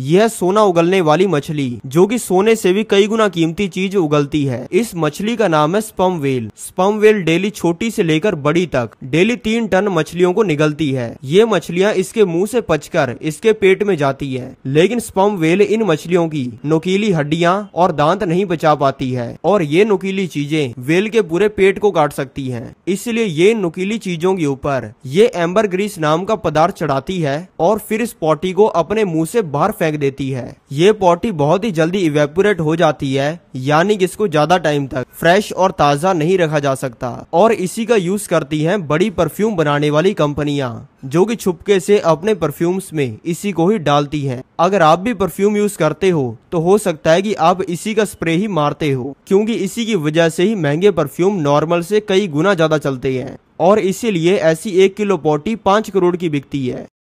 यह सोना उगलने वाली मछली जो कि सोने से भी कई गुना कीमती चीज उगलती है इस मछली का नाम है स्पम वेल स्पम वेल डेली छोटी से लेकर बड़ी तक डेली तीन टन मछलियों को निगलती है ये मछलियाँ इसके मुंह से पचकर इसके पेट में जाती है लेकिन स्पम वेल इन मछलियों की नुकीली हड्डियाँ और दांत नहीं बचा पाती है और ये नुकीली चीजें वेल के पूरे पेट को काट सकती है इसलिए ये नुकीली चीजों के ऊपर ये एम्बर ग्रीस नाम का पदार्थ चढ़ाती है और फिर इस पॉटी को अपने मुँह ऐसी बाहर फेंक देती है ये पॉटी बहुत ही जल्दी इवेपोरेट हो जाती है यानी कि इसको ज्यादा टाइम तक फ्रेश और ताजा नहीं रखा जा सकता और इसी का यूज करती हैं बड़ी परफ्यूम बनाने वाली कंपनियां जो कि छुपके से अपने परफ्यूम्स में इसी को ही डालती हैं अगर आप भी परफ्यूम यूज करते हो तो हो सकता है कि आप इसी का स्प्रे ही मारते हो क्योंकि इसी की वजह से ही महंगे परफ्यूम नॉर्मल से कई गुना ज्यादा चलते हैं और इसीलिए ऐसी एक किलो पोटी पाँच करोड़ की बिकती है